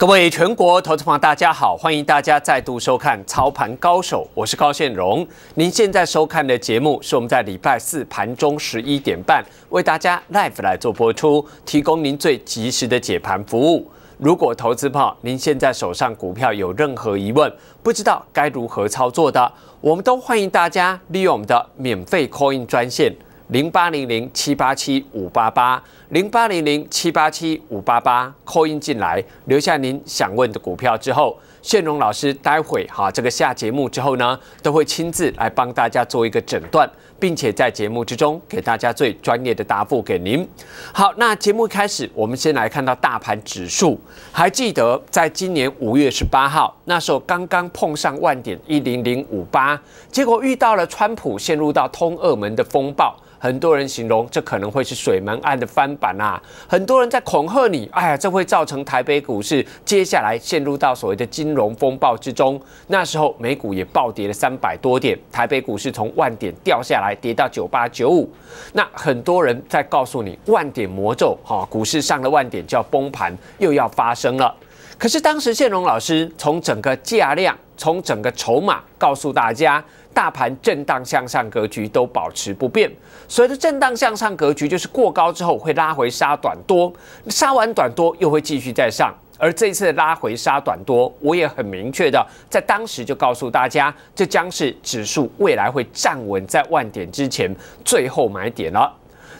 各位全国投资朋友，大家好！欢迎大家再度收看《操盘高手》，我是高现荣。您现在收看的节目是我们在礼拜四盘中十一点半为大家 live 来做播出，提供您最及时的解盘服务。如果投资朋友您现在手上股票有任何疑问，不知道该如何操作的，我们都欢迎大家利用我们的免费 Coin 专线。零八零零七八七五八八零八零零七八七五八八扣音进来，留下您想问的股票之后，炫荣老师待会哈这个下节目之后呢，都会亲自来帮大家做一个诊断，并且在节目之中给大家最专业的答复给您。好，那节目开始，我们先来看到大盘指数，还记得在今年五月十八号那时候刚刚碰上万点一零零五八，结果遇到了川普陷入到通二门的风暴。很多人形容这可能会是水门案的翻版啊！很多人在恐吓你，哎呀，这会造成台北股市接下来陷入到所谓的金融风暴之中。那时候美股也暴跌了三百多点，台北股市从万点掉下来，跌到九八九五。那很多人在告诉你万点魔咒，哈，股市上了万点就要崩盘，又要发生了。可是当时谢龙老师从整个价量，从整个筹码告诉大家。大盘震荡向上格局都保持不变，所谓的震荡向上格局就是过高之后会拉回杀短多，杀完短多又会继续再上，而这一次拉回杀短多，我也很明确的在当时就告诉大家，这将是指数未来会站稳在万点之前最后买点了。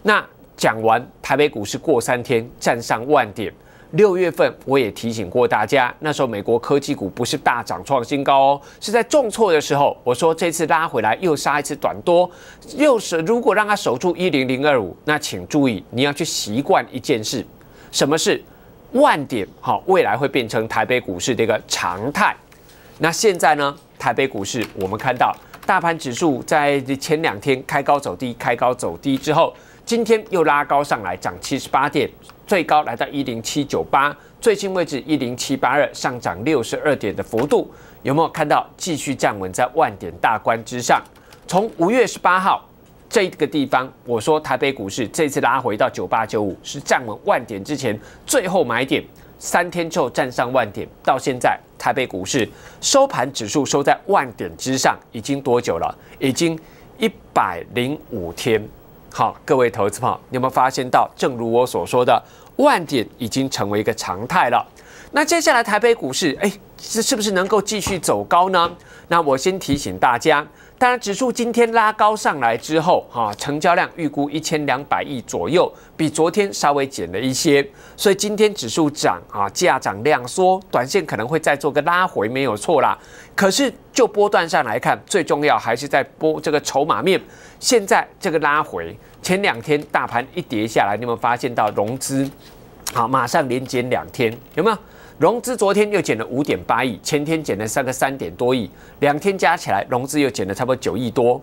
那讲完，台北股市过三天站上万点。六月份我也提醒过大家，那时候美国科技股不是大涨创新高哦，是在重挫的时候。我说这次拉回来又杀一次短多，又是如果让它守住一零零二五，那请注意你要去习惯一件事，什么是万点？好，未来会变成台北股市的一个常态。那现在呢，台北股市我们看到大盘指数在前两天开高走低，开高走低之后。今天又拉高上来，涨七十八点，最高来到一零七九八，最新位置一零七八二，上涨六十二点的幅度，有没有看到继续站稳在万点大关之上？从五月十八号这个地方，我说台北股市这次拉回到九八九五是站稳万点之前最后买点，三天之后站上万点，到现在台北股市收盘指数收在万点之上已经多久了？已经一百零五天。好，各位投资朋友，有没有发现到，正如我所说的，万点已经成为一个常态了？那接下来台北股市，哎，是是不是能够继续走高呢？那我先提醒大家。当然，指数今天拉高上来之后，哈，成交量预估一千两百亿左右，比昨天稍微减了一些。所以今天指数涨啊，价涨量缩，短线可能会再做个拉回，没有错啦。可是就波段上来看，最重要还是在波这个筹码面。现在这个拉回前两天大盘一跌下来，有没有发现到融资好马上连减两天，有没有？融资昨天又减了五点八亿，前天减了三个三点多亿，两天加起来融资又减了差不多九亿多。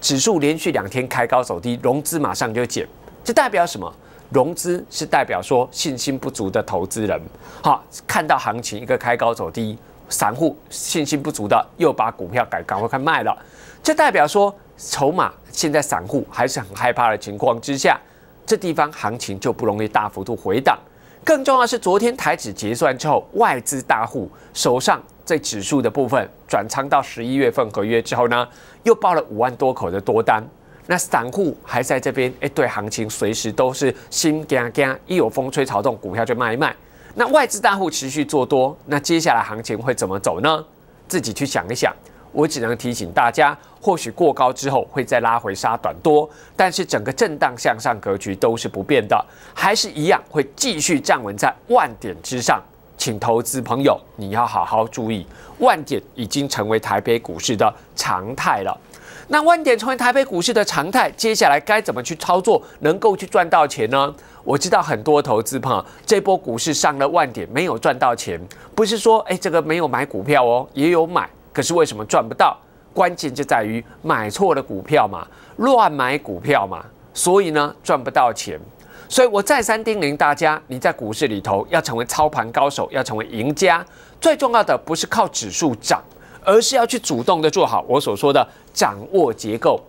指数连续两天开高走低，融资马上就减，这代表什么？融资是代表说信心不足的投资人，好看到行情一个开高走低，散户信心不足的又把股票赶赶快卖了，这代表说筹码现在散户还是很害怕的情况之下，这地方行情就不容易大幅度回档。更重要是，昨天台指结算之后，外资大户手上在指数的部分转仓到十一月份合约之后呢，又报了五万多口的多单。那散户还在这边，哎，对行情随时都是心惊惊，一有风吹草动，股票就卖一卖。那外资大户持续做多，那接下来行情会怎么走呢？自己去想一想。我只能提醒大家，或许过高之后会再拉回杀短多，但是整个震荡向上格局都是不变的，还是一样会继续站稳在万点之上。请投资朋友，你要好好注意，万点已经成为台北股市的常态了。那万点成为台北股市的常态，接下来该怎么去操作，能够去赚到钱呢？我知道很多投资朋友，这波股市上了万点没有赚到钱，不是说诶，这个没有买股票哦，也有买。可是为什么赚不到？关键就在于买错了股票嘛，乱买股票嘛，所以呢赚不到钱。所以我再三叮咛大家，你在股市里头要成为操盘高手，要成为赢家，最重要的不是靠指数涨，而是要去主动的做好我所说的掌握结构、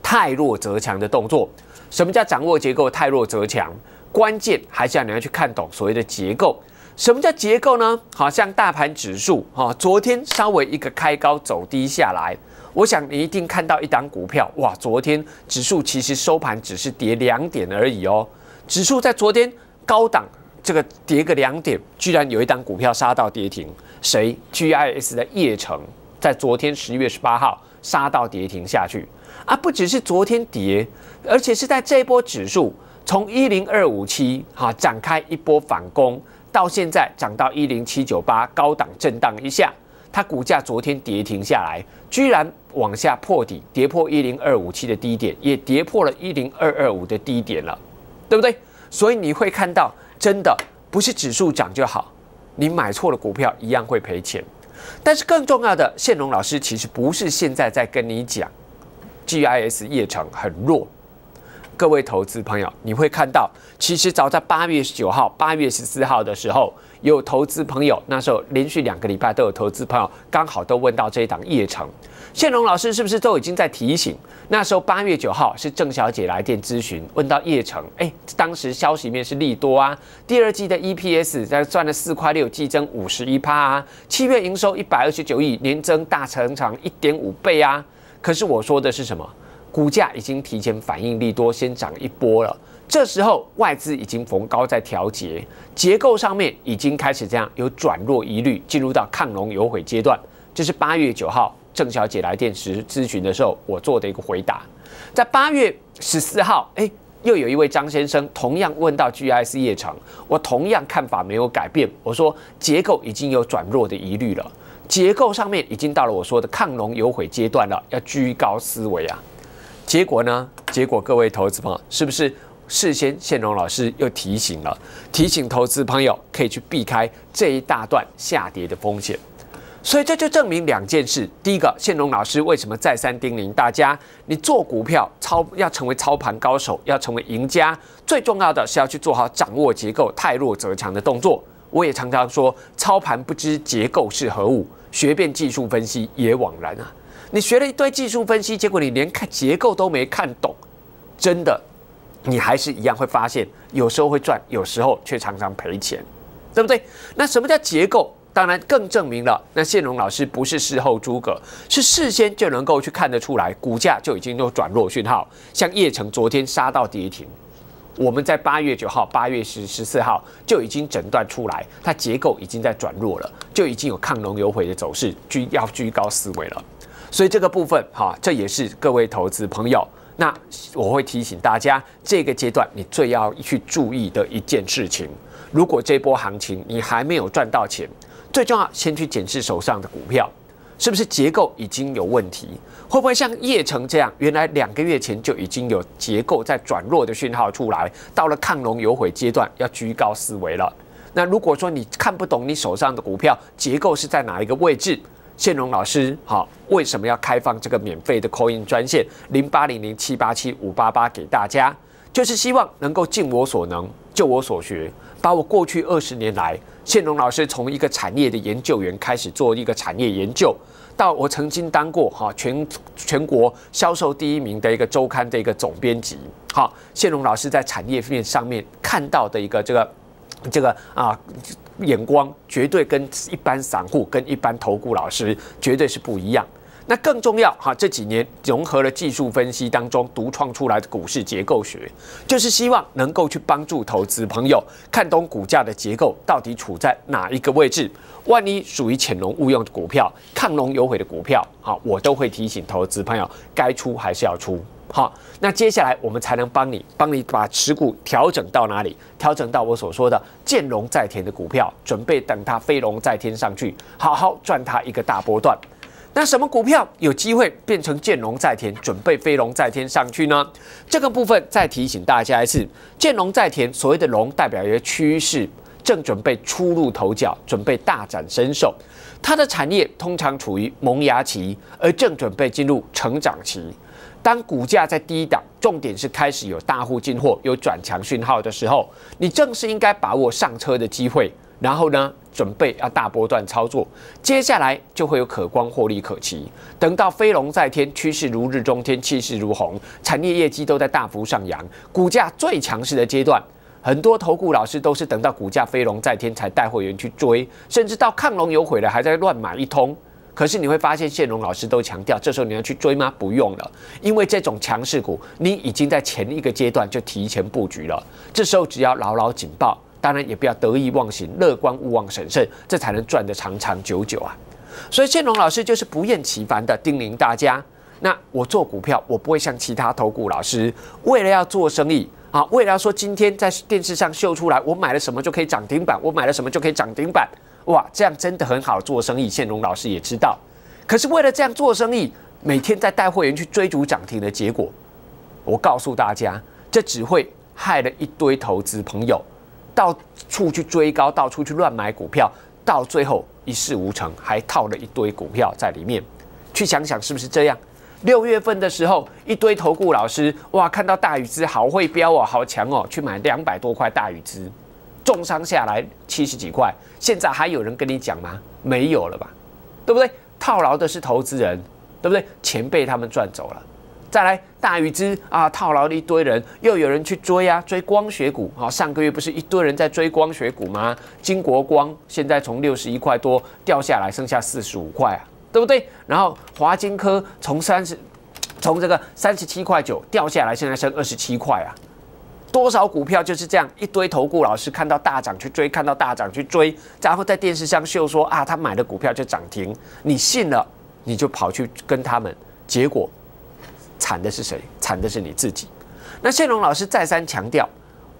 太弱则强的动作。什么叫掌握结构、太弱则强？关键还是要你要去看懂所谓的结构。什么叫结构呢？好像大盘指数哈，昨天稍微一个开高走低下来，我想你一定看到一档股票哇！昨天指数其实收盘只是跌两点而已哦。指数在昨天高档这个跌个两点，居然有一档股票杀到跌停，谁？G I S 的叶城，在昨天十一月十八号杀到跌停下去啊！不只是昨天跌，而且是在这一波指数从一零二五七哈展开一波反攻。到现在涨到一零七九八，高档震荡一下，它股价昨天跌停下来，居然往下破底，跌破一零二五七的低点，也跌破了一零二二五的低点了，对不对？所以你会看到，真的不是指数涨就好，你买错了股票一样会赔钱。但是更重要的，谢龙老师其实不是现在在跟你讲，GIS 业成很弱。各位投资朋友，你会看到，其实早在八月九号、八月十四号的时候，有投资朋友，那时候连续两个礼拜都有投资朋友，刚好都问到这一档叶城，宪龙老师是不是都已经在提醒？那时候八月九号是郑小姐来电咨询，问到叶城，哎，当时消息面是利多啊，第二季的 EPS 在赚了四块六，季增五十一趴啊，七月营收一百二十九亿，年增大成长一点五倍啊，可是我说的是什么？股价已经提前反应利多，先涨一波了。这时候外资已经逢高在调节，结构上面已经开始这样有转弱疑虑，进入到抗龙有悔阶段。这是八月九号郑小姐来电时咨询的时候，我做的一个回答。在八月十四号，哎，又有一位张先生同样问到 GIC 夜场，我同样看法没有改变。我说结构已经有转弱的疑虑了，结构上面已经到了我说的抗龙有悔阶段了，要居高思维啊。结果呢？结果各位投资朋友，是不是事先宪荣老师又提醒了？提醒投资朋友可以去避开这一大段下跌的风险。所以这就证明两件事：第一个，宪荣老师为什么再三叮咛大家，你做股票操要成为操盘高手，要成为赢家，最重要的是要去做好掌握结构、太弱则强的动作。我也常常说，操盘不知结构是何物，学遍技术分析也枉然啊。你学了一堆技术分析，结果你连看结构都没看懂，真的，你还是一样会发现，有时候会赚，有时候却常常赔钱，对不对？那什么叫结构？当然更证明了，那谢龙老师不是事后诸葛，是事先就能够去看得出来，股价就已经有转弱讯号。像叶城昨天杀到跌停，我们在八月九号、八月十、十四号就已经诊断出来，它结构已经在转弱了，就已经有抗融有悔的走势，居要居高思维了。所以这个部分哈，这也是各位投资朋友，那我会提醒大家，这个阶段你最要去注意的一件事情，如果这波行情你还没有赚到钱，最重要先去检视手上的股票是不是结构已经有问题，会不会像叶城这样，原来两个月前就已经有结构在转弱的讯号出来，到了抗龙有悔阶段要居高思维了。那如果说你看不懂你手上的股票结构是在哪一个位置？线荣老师，好，为什么要开放这个免费的 Coin 专线零八零零七八七五八八给大家？就是希望能够尽我所能，就我所学，把我过去二十年来，线荣老师从一个产业的研究员开始做一个产业研究，到我曾经当过哈全全国销售第一名的一个周刊的一个总编辑，好，线荣老师在产业面上面看到的一个这个这个啊。眼光绝对跟一般散户、跟一般投顾老师绝对是不一样。那更重要哈，这几年融合了技术分析当中独创出来的股市结构学，就是希望能够去帮助投资朋友看懂股价的结构到底处在哪一个位置。万一属于潜龙勿用的股票、亢龙有悔的股票，好，我都会提醒投资朋友该出还是要出。好，那接下来我们才能帮你，帮你把持股调整到哪里？调整到我所说的“见龙在田”的股票，准备等它飞龙在天上去，好好赚它一个大波段。那什么股票有机会变成“见龙在田”，准备飞龙在天上去呢？这个部分再提醒大家一次，“见龙在田”所谓的龙，代表一个趋势正准备初露头角，准备大展身手。它的产业通常处于萌芽期，而正准备进入成长期。当股价在低档，重点是开始有大户进货，有转强讯号的时候，你正是应该把握上车的机会。然后呢，准备要大波段操作，接下来就会有可观获利可期。等到飞龙在天，趋势如日中天，气势如虹，产业业绩都在大幅上扬，股价最强势的阶段，很多投顾老师都是等到股价飞龙在天才带会员去追，甚至到亢龙有悔了还在乱买一通。可是你会发现，谢龙老师都强调，这时候你要去追吗？不用了，因为这种强势股，你已经在前一个阶段就提前布局了。这时候只要牢牢警报，当然也不要得意忘形，乐观勿忘审慎，这才能赚得长长久久啊！所以谢龙老师就是不厌其烦的叮咛大家。那我做股票，我不会像其他投股老师，为了要做生意啊，为了要说今天在电视上秀出来，我买了什么就可以涨停板，我买了什么就可以涨停板。哇，这样真的很好做生意，宪荣老师也知道。可是为了这样做生意，每天在带会员去追逐涨停的结果，我告诉大家，这只会害了一堆投资朋友，到处去追高，到处去乱买股票，到最后一事无成，还套了一堆股票在里面。去想想是不是这样？六月份的时候，一堆投顾老师，哇，看到大禹资好会飙哦，好强哦，去买两百多块大禹资。重伤下来七十几块，现在还有人跟你讲吗？没有了吧，对不对？套牢的是投资人，对不对？前辈他们赚走了。再来大禹之啊，套牢了一堆人，又有人去追啊，追光学股啊。上个月不是一堆人在追光学股吗？金国光现在从六十一块多掉下来，剩下四十五块啊，对不对？然后华金科从三十，从这个三十七块九掉下来，现在剩二十七块啊。多少股票就是这样一堆投顾老师看到大涨去追，看到大涨去追，然后在电视上秀说啊，他买的股票就涨停，你信了你就跑去跟他们，结果惨的是谁？惨的是你自己。那谢龙老师再三强调，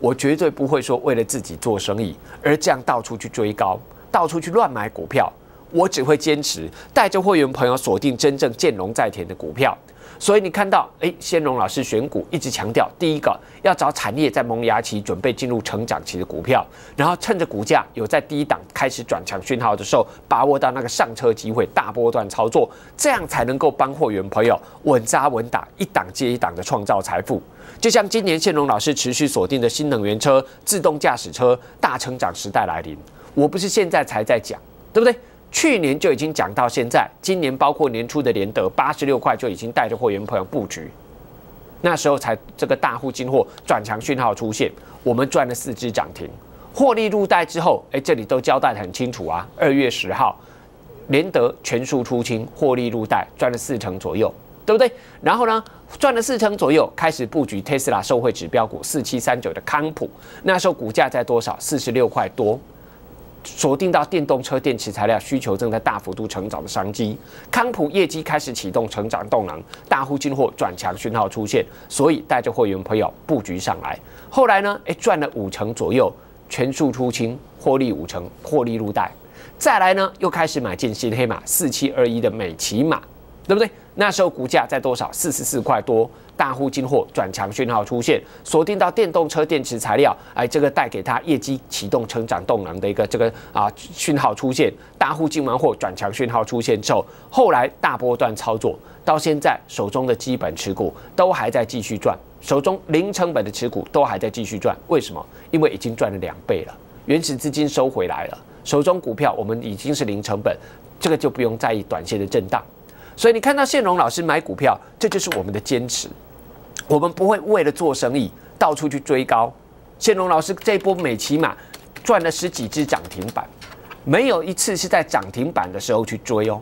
我绝对不会说为了自己做生意而这样到处去追高，到处去乱买股票。我只会坚持带着会员朋友锁定真正见龙在田的股票，所以你看到哎，先龙老师选股一直强调，第一个要找产业在萌芽期准备进入成长期的股票，然后趁着股价有在低档开始转强讯号的时候，把握到那个上车机会，大波段操作，这样才能够帮会员朋友稳扎稳打，一档接一档的创造财富。就像今年先龙老师持续锁定的新能源车、自动驾驶车，大成长时代来临，我不是现在才在讲，对不对？去年就已经讲到现在，今年包括年初的联德八十六块就已经带着会员朋友布局，那时候才这个大户进货转强讯号出现，我们赚了四只涨停，获利入袋之后，哎，这里都交代得很清楚啊。二月十号，联德全数出清，获利入袋，赚了四成左右，对不对？然后呢，赚了四成左右，开始布局 Tesla 受惠指标股四七三九的康普，那时候股价在多少？四十六块多。锁定到电动车电池材料需求正在大幅度成长的商机，康普业绩开始启动成长动能，大户进货转强讯号出现，所以带着会员朋友布局上来。后来呢，哎赚了五成左右，全数出清，获利五成，获利入袋。再来呢，又开始买进新黑马四七二一的美骑马，对不对？那时候股价在多少？四十四块多，大户进货转强讯号出现，锁定到电动车电池材料，哎，这个带给他业绩启动成长动能的一个这个啊讯号出现，大户进完货转强讯号出现之后，后来大波段操作到现在手中的基本持股都还在继续赚，手中零成本的持股都还在继续赚，为什么？因为已经赚了两倍了，原始资金收回来了，手中股票我们已经是零成本，这个就不用在意短线的震荡。所以你看到现荣老师买股票，这就是我们的坚持。我们不会为了做生意到处去追高。现荣老师这波每起码赚了十几只涨停板，没有一次是在涨停板的时候去追哦，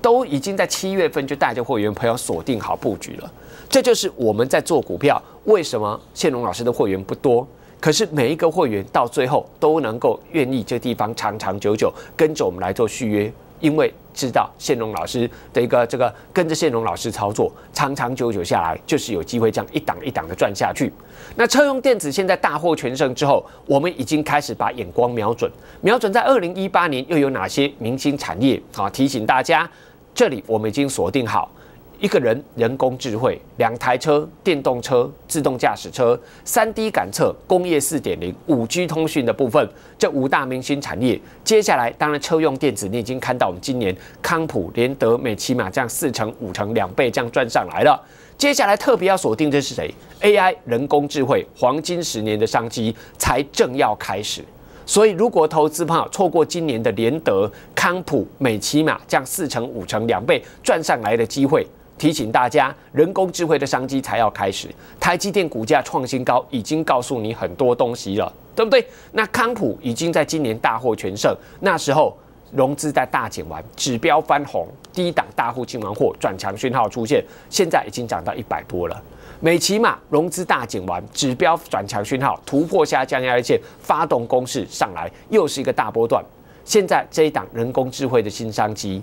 都已经在七月份就带着会员朋友锁定好布局了。这就是我们在做股票，为什么现荣老师的会员不多？可是每一个会员到最后都能够愿意这地方长长久久跟着我们来做续约。因为知道宪荣老师的一个这个跟着宪荣老师操作，长长久久下来就是有机会这样一档一档的赚下去。那车用电子现在大获全胜之后，我们已经开始把眼光瞄准，瞄准在二零一八年又有哪些明星产业啊？提醒大家，这里我们已经锁定好。一个人，人工智慧，两台车，电动车，自动驾驶车，三 D 感测，工业四点零，五 G 通讯的部分，这五大明星产业，接下来当然车用电子，你已经看到我们今年康普、联德、美骑马这样四成、五成、两倍这样赚上来了。接下来特别要锁定的是谁？AI 人工智慧黄金十年的商机才正要开始，所以如果投资友错过今年的联德、康普、美骑马这样四成、五成、两倍赚上来的机会。提醒大家，人工智慧的商机才要开始。台积电股价创新高，已经告诉你很多东西了，对不对？那康普已经在今年大获全胜，那时候融资在大减完，指标翻红，低档大户进完货，转强讯号出现，现在已经涨到一百多了。美骑马融资大减完，指标转强讯号突破下降压力线，发动攻势上来，又是一个大波段。现在这一档人工智慧的新商机。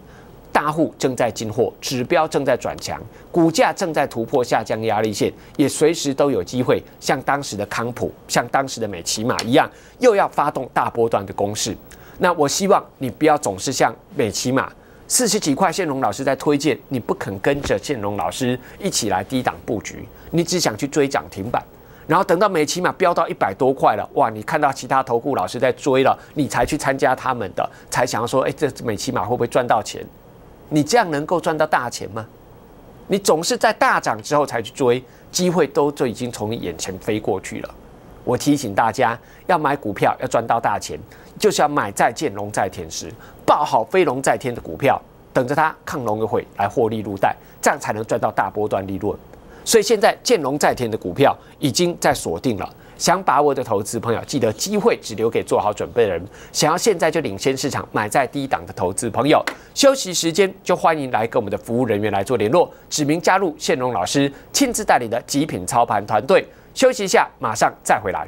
大户正在进货，指标正在转强，股价正在突破下降压力线，也随时都有机会像当时的康普，像当时的美骑马一样，又要发动大波段的攻势。那我希望你不要总是像美骑马四十几块，建龙老师在推荐，你不肯跟着建龙老师一起来低档布局，你只想去追涨停板，然后等到美骑马飙到一百多块了，哇，你看到其他投顾老师在追了，你才去参加他们的，才想要说，哎，这美骑马会不会赚到钱？你这样能够赚到大钱吗？你总是在大涨之后才去追机会，都就已经从你眼前飞过去了。我提醒大家，要买股票要赚到大钱，就是要买在建龙在天时，抱好飞龙在天的股票，等着它抗龙有悔来获利入袋，这样才能赚到大波段利润。所以现在建龙在天的股票已经在锁定了。想把握的投资朋友，记得机会只留给做好准备的人。想要现在就领先市场，买在低档的投资朋友，休息时间就欢迎来跟我们的服务人员来做联络，指明加入现荣老师亲自带领的极品操盘团队。休息一下，马上再回来。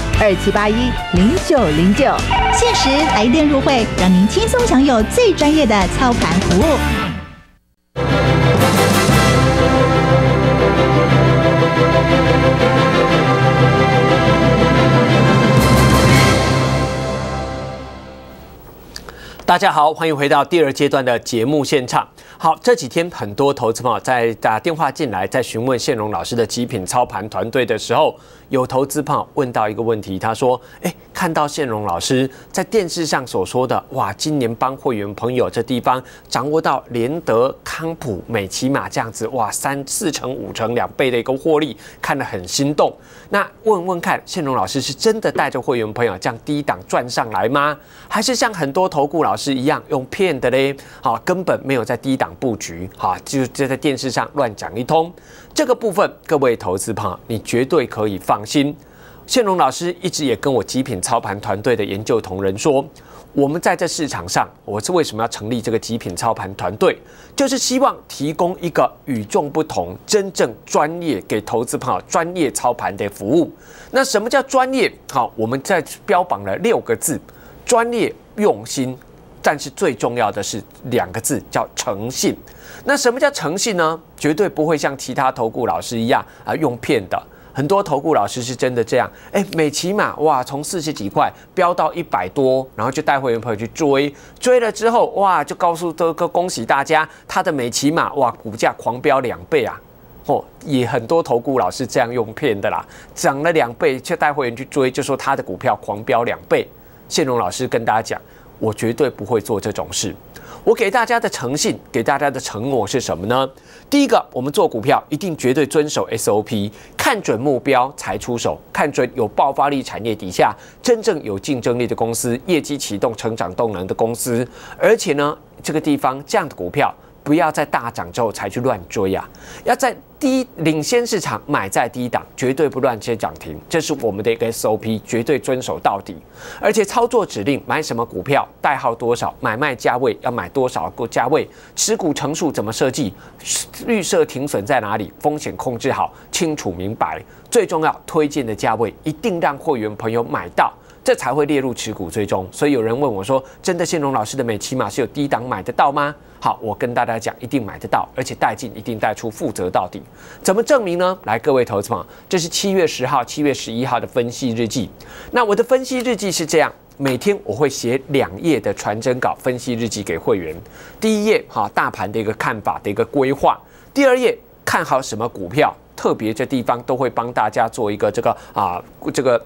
二七八一零九零九，限时来电入会，让您轻松享有最专业的操盘服务。大家好，欢迎回到第二阶段的节目现场。好，这几天很多投资朋友在打电话进来，在询问谢荣老师的极品操盘团队的时候，有投资朋友问到一个问题，他说：“哎，看到谢荣老师在电视上所说的，哇，今年帮会员朋友这地方掌握到联德、康普、美骑马这样子，哇，三四成、五成两倍的一个获利，看得很心动。那问问看，谢荣老师是真的带着会员朋友这样低档赚上来吗？还是像很多投顾老？”师？”是一样用骗的嘞，好，根本没有在低档布局，好，就就在电视上乱讲一通，这个部分各位投资朋友你绝对可以放心。谢龙老师一直也跟我极品操盘团队的研究同仁说，我们在这市场上，我是为什么要成立这个极品操盘团队，就是希望提供一个与众不同、真正专业给投资朋友专业操盘的服务。那什么叫专业？好，我们在标榜了六个字：专业用心。但是最重要的是两个字，叫诚信。那什么叫诚信呢？绝对不会像其他投顾老师一样啊，用骗的。很多投顾老师是真的这样，哎，美其马哇，从四十几块飙到一百多，然后就带会员朋友去追，追了之后哇，就告诉这个恭喜大家，他的美其马哇，股价狂飙两倍啊！哦，也很多投顾老师这样用骗的啦，涨了两倍却带会员去追，就说他的股票狂飙两倍。谢荣老师跟大家讲。我绝对不会做这种事。我给大家的诚信，给大家的承诺是什么呢？第一个，我们做股票一定绝对遵守 SOP，看准目标才出手，看准有爆发力产业底下真正有竞争力的公司，业绩启动成长动能的公司。而且呢，这个地方这样的股票。不要在大涨之后才去乱追呀，要在低领先市场买，在低档绝对不乱接涨停，这是我们的一个 SOP，绝对遵守到底。而且操作指令买什么股票，代号多少，买卖价位要买多少个价位，持股成数怎么设计，绿色停损在哪里，风险控制好，清楚明白。最重要，推荐的价位一定让会员朋友买到。这才会列入持股追踪，所以有人问我说：“真的，宪荣老师的美其马是有低档买得到吗？”好，我跟大家讲，一定买得到，而且带进一定带出，负责到底。怎么证明呢？来，各位投资朋友，这是七月十号、七月十一号的分析日记。那我的分析日记是这样，每天我会写两页的传真稿分析日记给会员。第一页，哈，大盘的一个看法的一个规划；第二页，看好什么股票，特别这地方都会帮大家做一个这个啊，这个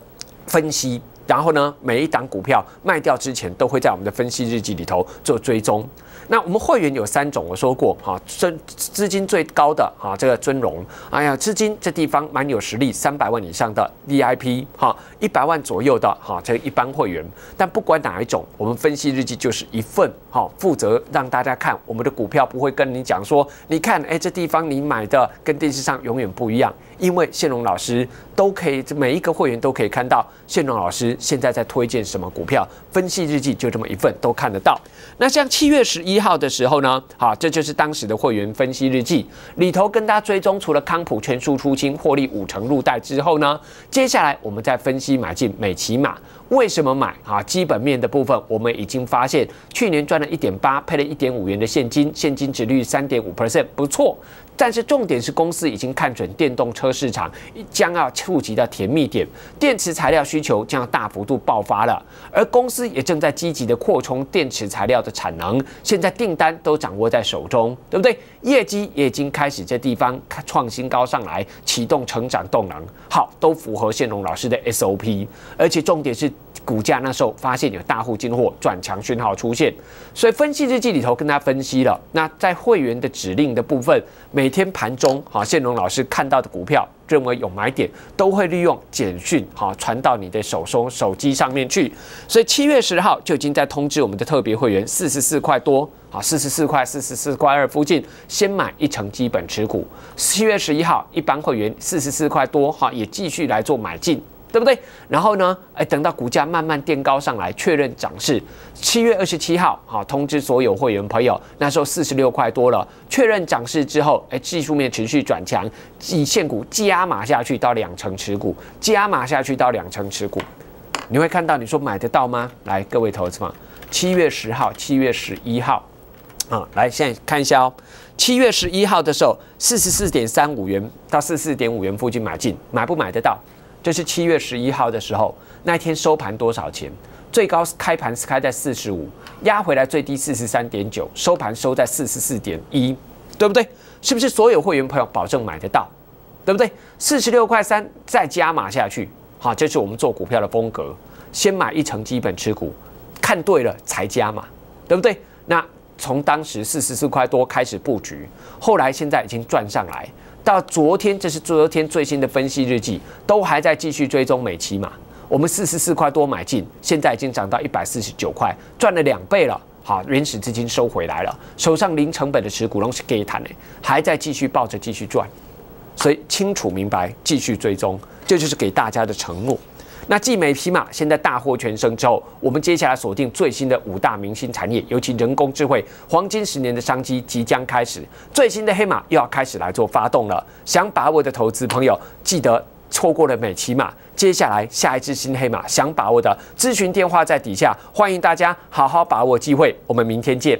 分析。然后呢，每一档股票卖掉之前，都会在我们的分析日记里头做追踪。那我们会员有三种，我说过哈，资资金最高的哈，这个尊荣，哎呀，资金这地方蛮有实力，三百万以上的 VIP 哈，一百万左右的哈，这一般会员。但不管哪一种，我们分析日记就是一份哈，负责让大家看我们的股票，不会跟你讲说，你看，哎，这地方你买的跟电视上永远不一样。因为线荣老师都可以，每一个会员都可以看到线荣老师现在在推荐什么股票，分析日记就这么一份都看得到。那像七月十一号的时候呢，好，这就是当时的会员分析日记里头，跟大家追踪除了康普全数出清获利五成入袋之后呢，接下来我们再分析买进美骑马，为什么买啊？基本面的部分我们已经发现去年赚了一点八，配了一点五元的现金，现金值率三点五 percent，不错。但是重点是，公司已经看准电动车市场将要触及的甜蜜点，电池材料需求将大幅度爆发了，而公司也正在积极的扩充电池材料的产能，现在订单都掌握在手中，对不对？业绩也已经开始这地方创新高上来，启动成长动能，好，都符合现龙老师的 SOP，而且重点是。股价那时候发现有大户进货，转强讯号出现，所以分析日记里头跟大家分析了。那在会员的指令的部分，每天盘中哈，线龙老师看到的股票，认为有买点，都会利用简讯哈传到你的手中手机上面去。所以七月十号就已经在通知我们的特别会员，四十四块多啊，四十四块四十四块二附近先买一成基本持股。七月十一号，一般会员四十四块多哈，也继续来做买进。对不对？然后呢？哎，等到股价慢慢垫高上来，确认涨势。七月二十七号，好，通知所有会员朋友，那时候四十六块多了，确认涨势之后，哎，技术面持续转强，以现股加码下去到两成持股，加码下去到两成持股，你会看到，你说买得到吗？来，各位投资方，七月十号、七月十一号，啊，来现在看一下哦，七月十一号的时候，四十四点三五元到四十四点五元附近买进，买不买得到？这是七月十一号的时候，那一天收盘多少钱？最高开盘是开在四十五，压回来最低四十三点九，收盘收在四十四点一，对不对？是不是所有会员朋友保证买得到？对不对？四十六块三再加码下去，好，这是我们做股票的风格，先买一层基本持股，看对了才加码，对不对？那从当时四十四块多开始布局，后来现在已经赚上来。到昨天，这是昨天最新的分析日记，都还在继续追踪美期嘛？我们四十四块多买进，现在已经涨到一百四十九块，赚了两倍了。好，原始资金收回来了，手上零成本的持股，都是 get 谈的，还在继续抱着继续赚，所以清楚明白继续追踪，这就是给大家的承诺。那即美琪马现在大获全胜之后，我们接下来锁定最新的五大明星产业，尤其人工智慧黄金十年的商机即将开始，最新的黑马又要开始来做发动了。想把握的投资朋友，记得错过了美琪马，接下来下一只新黑马想把握的，咨询电话在底下，欢迎大家好好把握机会。我们明天见。